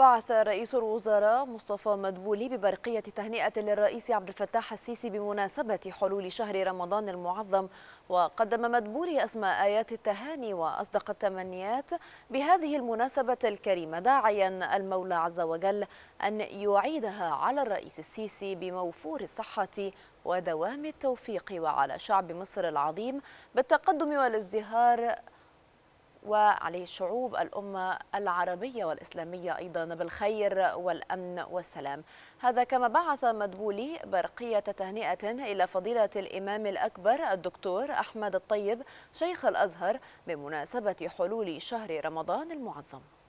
بعث رئيس الوزراء مصطفى مدبولي ببرقية تهنئة للرئيس عبد الفتاح السيسي بمناسبة حلول شهر رمضان المعظم وقدم مدبولي أسماء آيات التهاني وأصدق التمنيات بهذه المناسبة الكريمة داعيا المولى عز وجل أن يعيدها على الرئيس السيسي بموفور الصحة ودوام التوفيق وعلى شعب مصر العظيم بالتقدم والازدهار وعليه شعوب الأمة العربية والإسلامية أيضا بالخير والأمن والسلام هذا كما بعث مدبولي برقية تهنئة إلى فضيلة الإمام الأكبر الدكتور أحمد الطيب شيخ الأزهر بمناسبة حلول شهر رمضان المعظم